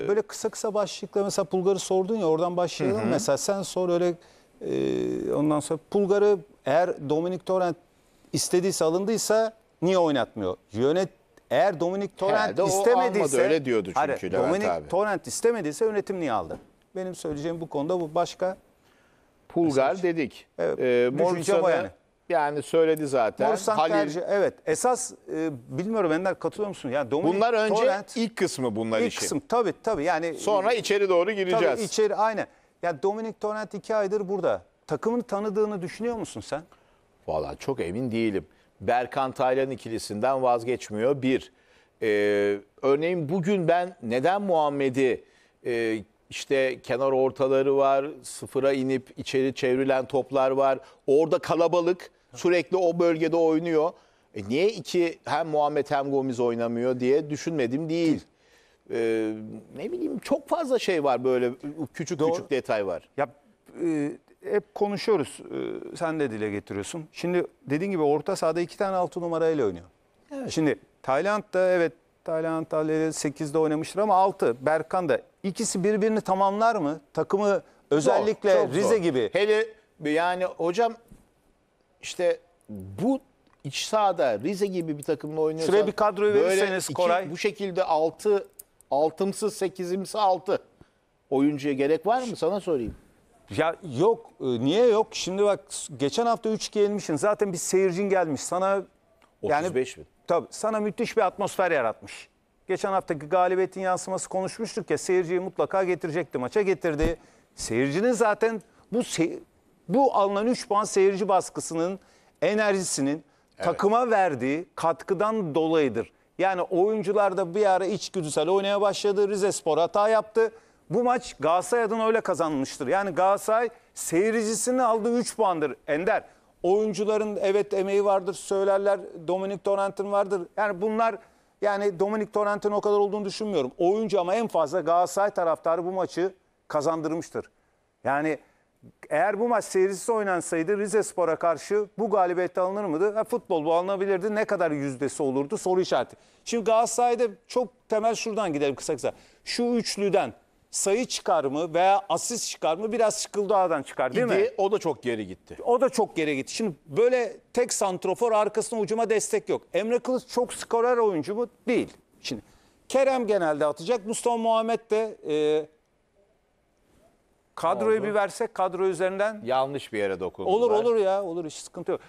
Ee, Böyle kısa kısa başlıkla mesela Pulgar'ı sordun ya oradan başlayalım. Hı hı. Mesela sen sor öyle e, ondan sonra Pulgar'ı eğer Dominic Torrent istediyse alındıysa niye oynatmıyor? Yönet eğer Dominic Torrent Herhalde istemediyse almadı, öyle diyordu çünkü hayır, Levent Dominik abi. Torrent istemediyse yönetim niye aldı? Benim söyleyeceğim bu konuda bu başka Pulgar dedik. Evet. Ee, Morgus'a yani. Yani söyledi zaten. Morsan Halil. Tercih, evet. Esas e, bilmiyorum Ender katılıyor musun? Yani Dominik bunlar önce Torrent, ilk kısmı bunlar ilk İlk kısım tabii tabii. Yani Sonra e, içeri doğru gireceğiz. Tabii içeri aynen. Yani Dominic Torrent iki aydır burada. Takımını tanıdığını düşünüyor musun sen? Valla çok emin değilim. Berkan Taylan ikilisinden vazgeçmiyor bir. Ee, örneğin bugün ben neden Muhammed'i e, işte kenar ortaları var, sıfıra inip içeri çevrilen toplar var. Orada kalabalık. Sürekli o bölgede oynuyor. E niye iki hem Muhammed hem Gomis oynamıyor diye düşünmedim değil. Ee, ne bileyim çok fazla şey var böyle küçük Doğru. küçük detay var. Ya e, hep konuşuyoruz. E, sen de dile getiriyorsun. Şimdi dediğin gibi orta sahada iki tane altı numarayla oynuyor. Evet. Şimdi Tayland'da evet Tayland Talleri 8'de oynamıştır ama 6 Berkan da ikisi birbirini tamamlar mı? Takımı özellikle zor, Rize zor. gibi. Hele yani hocam işte bu iç sahada Rize gibi bir takımla oynuyorsa... Şuraya bir kadroyu verirseniz iki, Koray. Bu şekilde 6, altımsı, sekizimsi 6 oyuncuya gerek var mı sana sorayım. Ya yok. E, niye yok? Şimdi bak geçen hafta 3 yenilmişsin. Zaten bir seyircin gelmiş. Sana 35 yani, bin. Tabi sana müthiş bir atmosfer yaratmış. Geçen haftaki galibiyetin yansıması konuşmuştuk ya seyirciyi mutlaka getirecekti maça getirdi. Seyircinin zaten bu se bu alınan 3 puan seyirci baskısının enerjisinin evet. takıma verdiği katkıdan dolayıdır. Yani oyuncular da bir ara içgüdüsel oynaya başladı. Rize Spor hata yaptı. Bu maç Galatasaray adına öyle kazanmıştır. Yani Galatasaray seyircisini aldığı 3 puandır Ender. Oyuncuların evet emeği vardır söylerler. Dominik Torrent'in vardır. Yani bunlar yani Dominik Torrent'in o kadar olduğunu düşünmüyorum. Oyuncu ama en fazla Galatasaray taraftarı bu maçı kazandırmıştır. Yani eğer bu maç seyircisi oynansaydı Rize Spor'a karşı bu galibiyet alınır mıydı? Ha, futbol bu alınabilirdi. Ne kadar yüzdesi olurdu? Soru işareti. Şimdi Galatasaray'da çok temel şuradan gidelim kısa kısa. Şu üçlüden sayı çıkar mı veya asist çıkar mı biraz Şıkıldağ'dan çıkar değil İdi, mi? O da çok geri gitti. O da çok geri gitti. Şimdi böyle tek santrofor arkasına ucuma destek yok. Emre Kılıç çok skorer oyuncu mu? Değil. Şimdi Kerem genelde atacak. Mustafa Muhammed de e, Kadroyu bir versek kadro üzerinden Yanlış bir yere dokundular. olur olur ya olur hiç sıkıntı yok.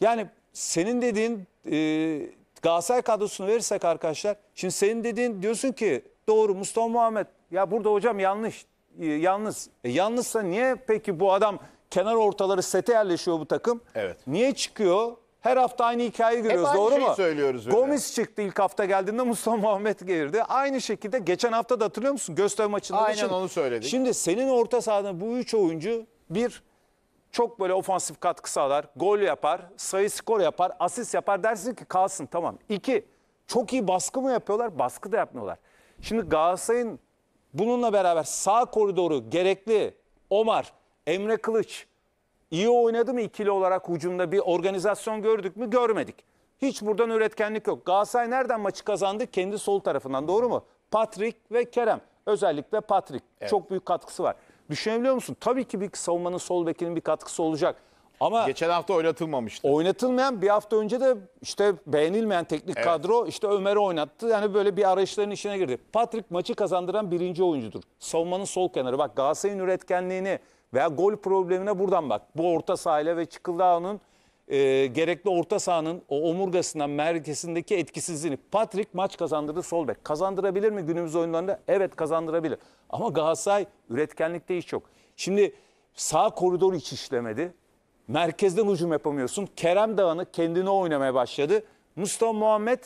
Yani senin dediğin e, Galatasaray kadrosunu verirsek arkadaşlar şimdi senin dediğin diyorsun ki doğru Mustafa Muhammed ya burada hocam yanlış e, yalnız. E, yalnızsa niye peki bu adam kenar ortaları sete yerleşiyor bu takım? Evet. Niye çıkıyor? Her hafta aynı hikayeyi görüyoruz aynı doğru şeyi mu? söylüyoruz böyle. Gomis çıktı ilk hafta geldiğinde Mustafa Muhammed girdi. Aynı şekilde geçen hafta da hatırlıyor musun? Göster maçında. da Aynen şimdi- onu söyledik. Şimdi senin orta sahada bu üç oyuncu bir çok böyle ofansif katkı sağlar, gol yapar, sayı skor yapar, asist yapar dersin ki kalsın tamam. İki, çok iyi baskı mı yapıyorlar? Baskı da yapmıyorlar. Şimdi Galatasaray'ın bununla beraber sağ koridoru gerekli Omar, Emre Kılıç, İyi oynadı mı ikili olarak hücumda bir organizasyon gördük mü? Görmedik. Hiç buradan üretkenlik yok. Galatasaray nereden maçı kazandı? Kendi sol tarafından doğru mu? Patrick ve Kerem. Özellikle Patrick. Evet. Çok büyük katkısı var. Düşünebiliyor musun? Tabii ki bir savunmanın sol bekinin bir katkısı olacak. Ama Geçen hafta oynatılmamıştı. oynatılmayan bir hafta önce de işte beğenilmeyen teknik kadro işte Ömer'i oynattı. Yani böyle bir arayışların içine girdi. Patrick maçı kazandıran birinci oyuncudur. Savunmanın sol kenarı. Bak Galatasaray'ın üretkenliğini veya gol problemine buradan bak. Bu orta sahayla ve Çıkıldağ'ın e, gerekli orta sahanın o omurgasından merkezindeki etkisizliğini. Patrick maç kazandırdı sol bek. Kazandırabilir mi günümüz oyunlarında? Evet kazandırabilir. Ama Galatasaray üretkenlikte hiç yok. Şimdi sağ koridor hiç işlemedi. Merkezden hücum yapamıyorsun. Kerem Dağı'nı kendine oynamaya başladı. Mustafa Muhammed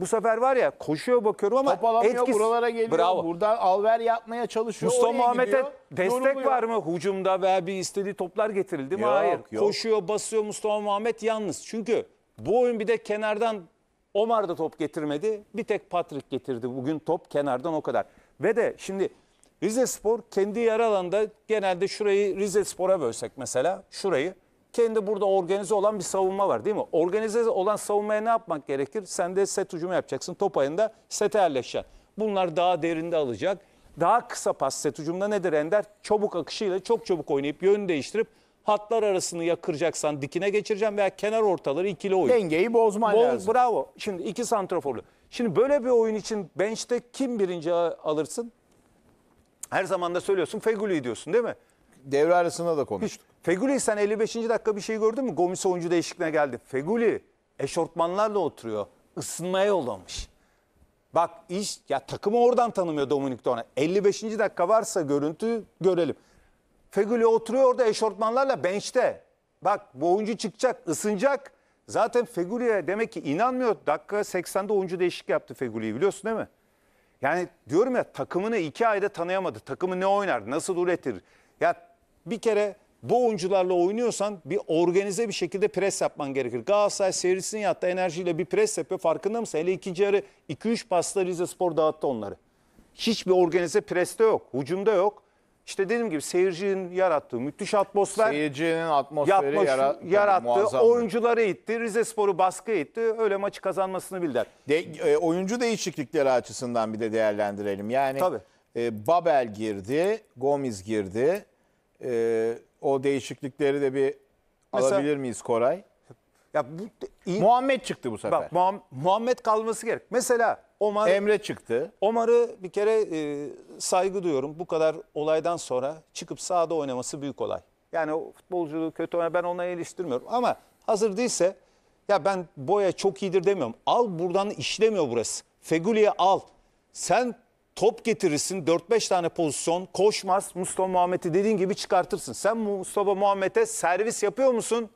bu sefer var ya koşuyor bakıyorum ama Top alamıyor, buralara geliyor. Bravo. Buradan alver yapmaya çalışıyor. Mustafa Muhammed'e destek var mı? Hucumda veya bir istediği toplar getirildi mi? Yok, Hayır. Yok. Koşuyor, basıyor Mustafa Muhammed yalnız. Çünkü bu oyun bir de kenardan Omar da top getirmedi. Bir tek Patrick getirdi. Bugün top kenardan o kadar. Ve de şimdi Rize Spor kendi yarı alanda genelde şurayı Rize Spor'a bölsek mesela şurayı kendi burada organize olan bir savunma var değil mi? Organize olan savunmaya ne yapmak gerekir? Sen de set ucumu yapacaksın. Top ayında sete yerleşeceksin. Bunlar daha derinde alacak. Daha kısa pas set ucumda nedir Ender? Çabuk akışıyla çok çabuk oynayıp yön değiştirip hatlar arasını ya dikine geçireceğim veya kenar ortaları ikili oyun. Dengeyi bozman Bol, lazım. Bravo. Şimdi iki santraforlu. Şimdi böyle bir oyun için bench'te kim birinci alırsın? Her zaman da söylüyorsun Feguli diyorsun değil mi? devre arasında da konuştuk. Feguli sen 55. dakika bir şey gördün mü? Gomis oyuncu değişikliğine geldi. Feguli eşortmanlarla oturuyor. Isınmaya yollamış. Bak iş ya takımı oradan tanımıyor Dominik Dona. 55. dakika varsa görüntü görelim. Feguli oturuyor orada eşortmanlarla bench'te. Bak bu oyuncu çıkacak, ısınacak. Zaten Feguli'ye demek ki inanmıyor. Dakika 80'de oyuncu değişik yaptı Feguli'yi biliyorsun değil mi? Yani diyorum ya takımını iki ayda tanıyamadı. Takımı ne oynar, nasıl üretir? Ya bir kere bu oyuncularla oynuyorsan bir organize bir şekilde pres yapman gerekir. Galatasaray serisini yattı enerjiyle bir pres yapıyor. Farkında mısın? Hele ikinci yarı 2-3 pasla Rize Spor dağıttı onları. Hiçbir organize preste yok. hucumda yok. İşte dediğim gibi seyircinin yarattığı müthiş atmosfer. Seyircinin atmosferi yapmış, yarat, yarattığı muazzamdı. oyuncuları itti. Rize Spor'u baskı itti. Öyle maçı kazanmasını bildir. De, e, oyuncu değişiklikleri açısından bir de değerlendirelim. Yani Tabii. E, Babel girdi, Gomez girdi e, o değişiklikleri de bir Mesela- alabilir miyiz Koray? Ya bu iyi. Muhammed çıktı bu sefer. Bak Muhammed kalması gerek. Mesela Omar Emre çıktı. Omar'ı bir kere e, saygı duyuyorum. Bu kadar olaydan sonra çıkıp sahada oynaması büyük olay. Yani o futbolculuğu kötü oynar ben ona eleştirmiyorum. Ama hazır değilse ya ben boya çok iyidir demiyorum. Al buradan işlemiyor burası. Feguli'ye al. Sen top getirirsin 4-5 tane pozisyon koşmaz Mustafa Muhammed'i dediğin gibi çıkartırsın. Sen Mustafa Muhammed'e servis yapıyor musun?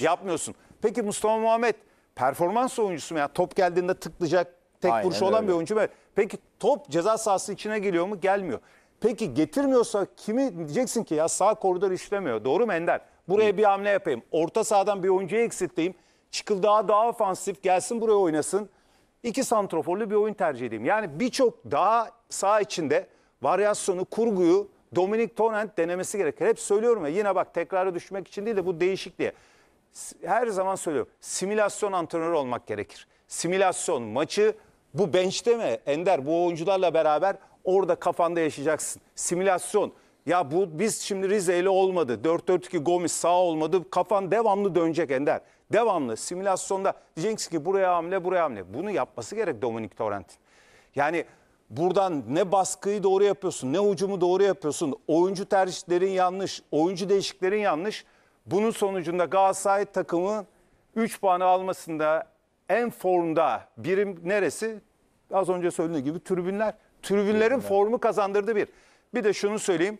Yapmıyorsun. Peki Mustafa Muhammed performans oyuncusu mu? Yani top geldiğinde tıklayacak tek Aynen olan bir oyuncu mu? Peki top ceza sahası içine geliyor mu? Gelmiyor. Peki getirmiyorsa kimi diyeceksin ki ya sağ koridor işlemiyor. Doğru mu Ender? Buraya bir hamle yapayım. Orta sahadan bir oyuncuyu eksilteyim. Çıkıl daha daha ofansif gelsin buraya oynasın iki santroforlu bir oyun tercih edeyim. Yani birçok daha sağ içinde varyasyonu, kurguyu Dominic Torrent denemesi gerekir. Hep söylüyorum ya yine bak tekrara düşmek için değil de bu değişikliğe. Her zaman söylüyorum. Simülasyon antrenörü olmak gerekir. Simülasyon maçı bu bench'te mi Ender bu oyuncularla beraber orada kafanda yaşayacaksın. Simülasyon. Ya bu biz şimdi Rize ile olmadı. 4-4-2 Gomis sağ olmadı. Kafan devamlı dönecek Ender devamlı simülasyonda diyeceksin ki buraya hamle buraya hamle. Bunu yapması gerek Dominic Torrent'in. Yani buradan ne baskıyı doğru yapıyorsun ne hücumu doğru yapıyorsun. Oyuncu tercihlerin yanlış, oyuncu değişiklerin yanlış. Bunun sonucunda Galatasaray takımı 3 puanı almasında en formda birim neresi? Az önce söylediğim gibi tribünler. Tribünlerin formu kazandırdı bir. Bir de şunu söyleyeyim.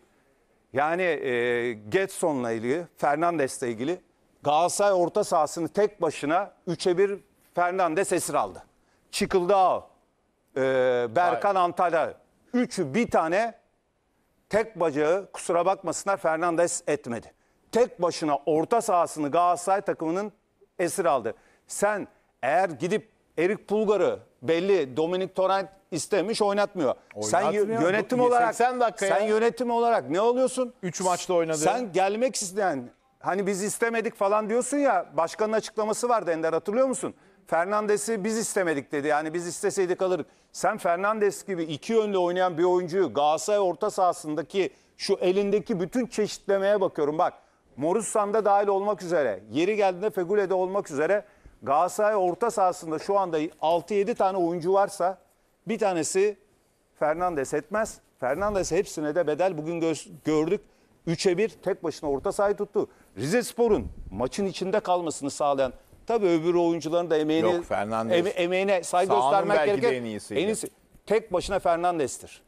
Yani e, Getson'la ilgili, Fernandes'le ilgili Galatasaray orta sahasını tek başına 3'e 1 Fernandes esir aldı. Çıkıldı Ağa, e, ee, Berkan Hayır. Antalya. Üçü bir tane tek bacağı kusura bakmasınlar Fernandes etmedi. Tek başına orta sahasını Galatasaray takımının esir aldı. Sen eğer gidip Erik Pulgar'ı belli Dominik Torrent istemiş oynatmıyor. oynatmıyor. Sen yönetim olarak sen ya. yönetim olarak ne oluyorsun? 3 maçta oynadı. Sen gelmek isteyen hani biz istemedik falan diyorsun ya başkanın açıklaması vardı Ender hatırlıyor musun? Fernandes'i biz istemedik dedi. Yani biz isteseydik alırdık. Sen Fernandes gibi iki yönlü oynayan bir oyuncuyu Galatasaray orta sahasındaki şu elindeki bütün çeşitlemeye bakıyorum. Bak Morusan'da dahil olmak üzere, yeri geldiğinde Fegule'de olmak üzere Galatasaray orta sahasında şu anda 6-7 tane oyuncu varsa bir tanesi Fernandes etmez. Fernandes hepsine de bedel bugün gördük. 3'e 1 tek başına orta sahayı tuttu. Rize Spor'un maçın içinde kalmasını sağlayan tabii öbür oyuncuların da emeğine, Yok, eme- emeğine saygı göstermek belki gereken en iyisiydi. Tek başına Fernandes'tir.